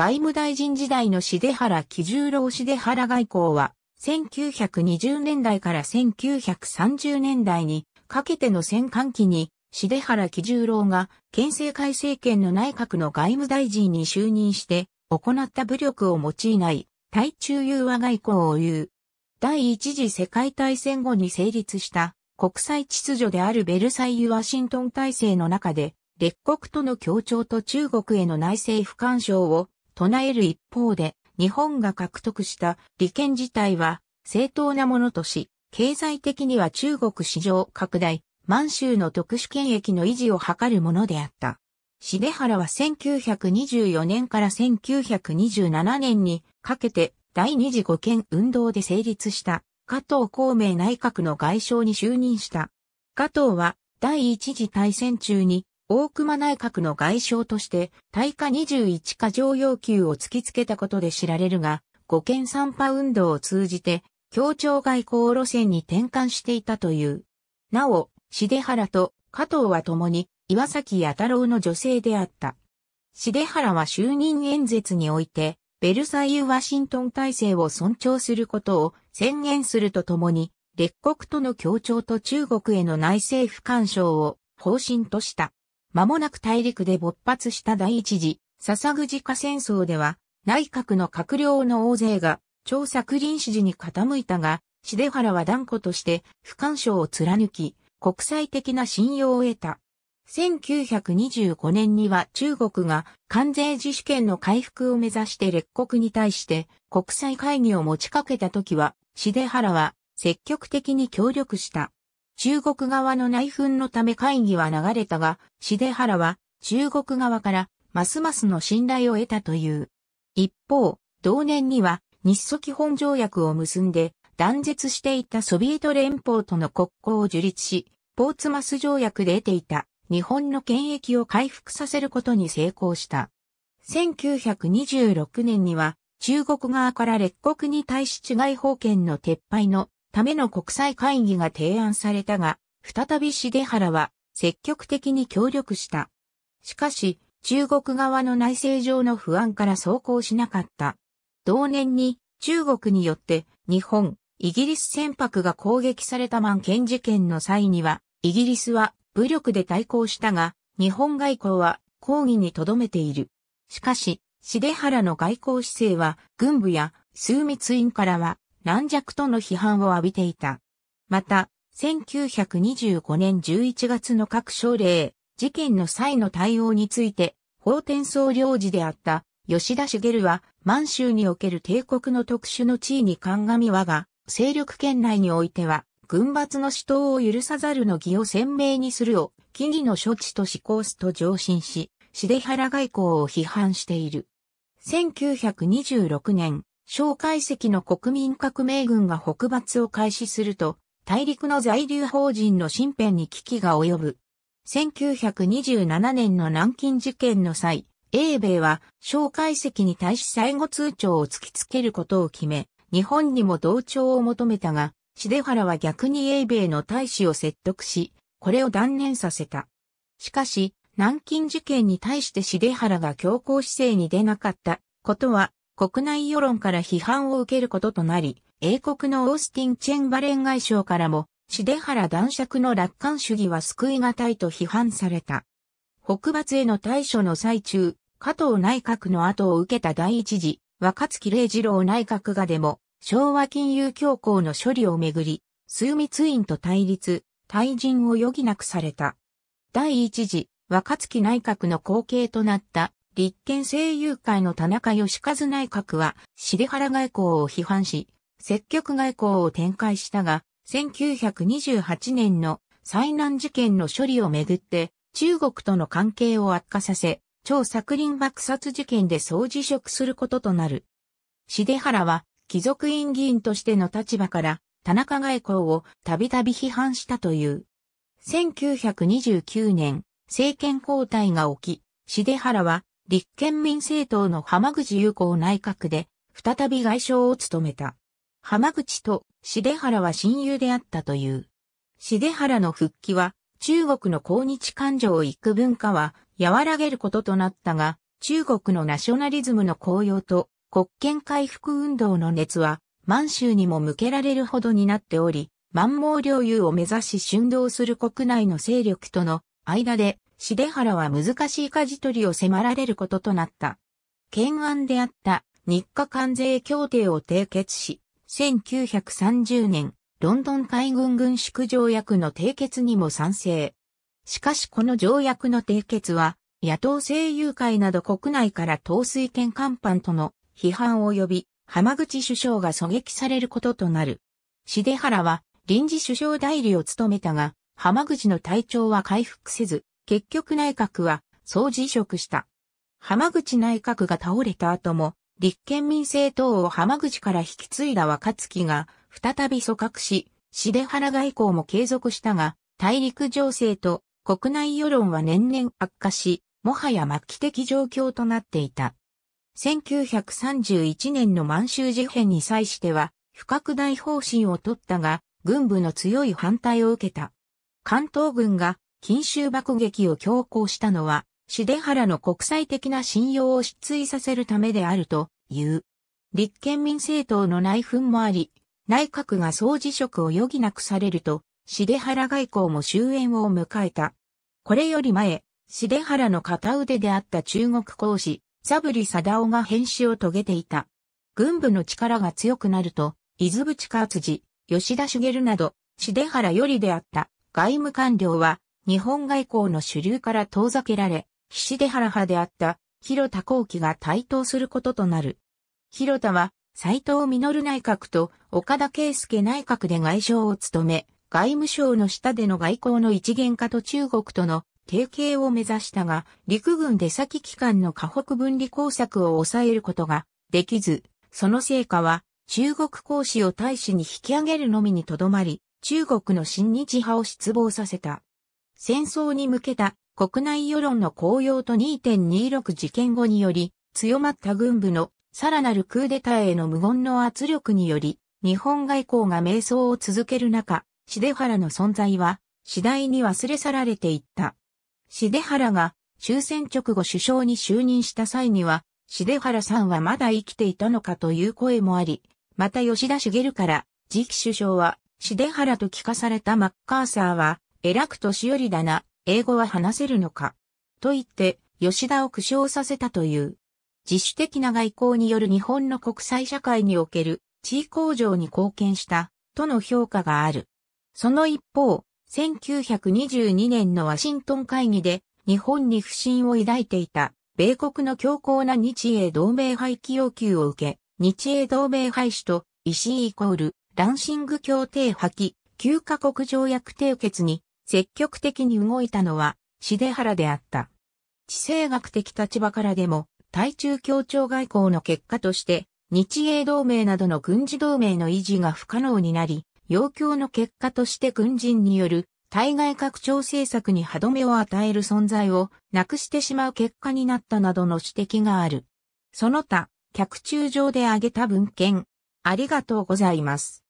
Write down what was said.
外務大臣時代の重原喜十郎重原外交は、1920年代から1930年代にかけての戦艦期に、重原喜十郎が憲政改正権の内閣の外務大臣に就任して、行った武力を用いない対中融和外交を言う。第一次世界大戦後に成立した国際秩序であるベルサイユ・ワシントン体制の中で、列国との協調と中国への内政不干渉を唱える一方で、日本が獲得した利権自体は正当なものとし、経済的には中国市場拡大、満州の特殊権益の維持を図るものであった。重原は1924年から1927年にかけて第二次五権運動で成立した加藤孔明内閣の外相に就任した。加藤は第一次大戦中に大熊内閣の外相として、対価21過剰要求を突きつけたことで知られるが、五県三派運動を通じて、協調外交路線に転換していたという。なお、重原と加藤は共に、岩崎弥太郎の女性であった。し原は就任演説において、ベルサイユ・ワシントン体制を尊重することを宣言するとともに、列国との協調と中国への内政不干渉を方針とした。間もなく大陸で勃発した第一次、笹ぐじ戦争では、内閣の閣僚の大勢が、張作ン支持に傾いたが、重原は断固として、不干渉を貫き、国際的な信用を得た。1925年には中国が関税自主権の回復を目指して列国に対して国際会議を持ちかけた時は、シデハラは積極的に協力した。中国側の内紛のため会議は流れたが、シ原は中国側からますますの信頼を得たという。一方、同年には日ソ基本条約を結んで断絶していたソビエト連邦との国交を樹立し、ポーツマス条約で得ていた日本の権益を回復させることに成功した。1926年には中国側から列国に対し治外法権の撤廃のための国際会議が提案されたが、再び重原は積極的に協力した。しかし、中国側の内政上の不安から走行しなかった。同年に中国によって日本、イギリス船舶が攻撃された万件事件の際には、イギリスは武力で対抗したが、日本外交は抗議にとどめている。しかし、重原の外交姿勢は軍部や枢密院からは軟弱との批判を浴びていた。また、1925年11月の各省令、事件の際の対応について、法天総領事であった吉田茂は満州における帝国の特殊の地位に鑑みはが、勢力圏内においては、軍閥の死闘を許さざるの義を鮮明にするを、危義の処置と施行すと上申し、シデハラ外交を批判している。1926年、蒋介石の国民革命軍が北伐を開始すると、大陸の在留邦人の身辺に危機が及ぶ。1927年の南京事件の際、英米は蒋介石に対し最後通帳を突きつけることを決め、日本にも同調を求めたが、重原は逆に英米の大使を説得し、これを断念させた。しかし、南京事件に対して重原が強硬姿勢に出なかったことは、国内世論から批判を受けることとなり、英国のオースティン・チェンバレン外相からも、シデハラ男爵の楽観主義は救い難いと批判された。北伐への対処の最中、加藤内閣の後を受けた第一次、若月礼二郎内閣がでも、昭和金融恐慌の処理をめぐり、枢密院と対立、退陣を余儀なくされた。第一次、若月内閣の後継となった立憲政友会の田中義和内閣は、尻原外交を批判し、積極外交を展開したが、1928年の災難事件の処理をめぐって、中国との関係を悪化させ、超作林爆殺事件で総辞職することとなる。尻原は、貴族院議員としての立場から、田中外交をたびたび批判したという。1929年、政権交代が起き、シデハラは立憲民政党の浜口優子を内閣で、再び外相を務めた。浜口と重原は親友であったという。重原の復帰は、中国の抗日感情を幾分かは和らげることとなったが、中国のナショナリズムの高揚と国権回復運動の熱は満州にも向けられるほどになっており、満蒙領有を目指し春動する国内の勢力との間でシデハラは難しい舵取りを迫られることとなった。懸案であった日課関税協定を締結し、1930年、ロンドン海軍軍縮条約の締結にも賛成。しかしこの条約の締結は、野党声優会など国内から統帥権官犯との批判を呼び、浜口首相が狙撃されることとなる。シデハラは臨時首相代理を務めたが、浜口の体調は回復せず、結局内閣は総辞職した。浜口内閣が倒れた後も、立憲民政党を浜口から引き継いだ若月が、再び組閣し、しで原外交も継続したが、大陸情勢と国内世論は年々悪化し、もはや末期的状況となっていた。1931年の満州事変に際しては、不拡大方針を取ったが、軍部の強い反対を受けた。関東軍が金州爆撃を強行したのは、シデハラの国際的な信用を失墜させるためであるという。立憲民政党の内紛もあり、内閣が総辞職を余儀なくされると、シデハラ外交も終焉を迎えた。これより前、シデハラの片腕であった中国公使、サブリ・サダオが変死を遂げていた。軍部の力が強くなると、伊豆淵勝次、吉田茂など、シデハラよりであった外務官僚は日本外交の主流から遠ざけられ、岸出原派であった広田幸喜が台頭することとなる。広田は斎藤実内閣と岡田圭介内閣で外相を務め、外務省の下での外交の一元化と中国との提携を目指したが、陸軍出先機関の河北分離工作を抑えることができず、その成果は中国公使を大使に引き上げるのみにとどまり、中国の親日派を失望させた。戦争に向けた国内世論の高揚と2.26事件後により強まった軍部のさらなるクーデターへの無言の圧力により日本外交が迷走を続ける中、シデハラの存在は次第に忘れ去られていった。シデハラが終戦直後首相に就任した際には、シデハラさんはまだ生きていたのかという声もあり、また吉田茂から次期首相はシデハラと聞かされたマッカーサーは偉く年寄りだな、英語は話せるのか。と言って、吉田を苦笑させたという。自主的な外交による日本の国際社会における地位向上に貢献した、との評価がある。その一方、1922年のワシントン会議で日本に不信を抱いていた米国の強硬な日英同盟廃棄要求を受け、日英同盟廃止と石イコールランシング協定破棄、9カ国条約締結に積極的に動いたのは、シデらであった。地政学的立場からでも、対中協調外交の結果として、日英同盟などの軍事同盟の維持が不可能になり、要求の結果として軍人による対外拡張政策に歯止めを与える存在をなくしてしまう結果になったなどの指摘がある。その他、客中上で挙げた文献、ありがとうございます。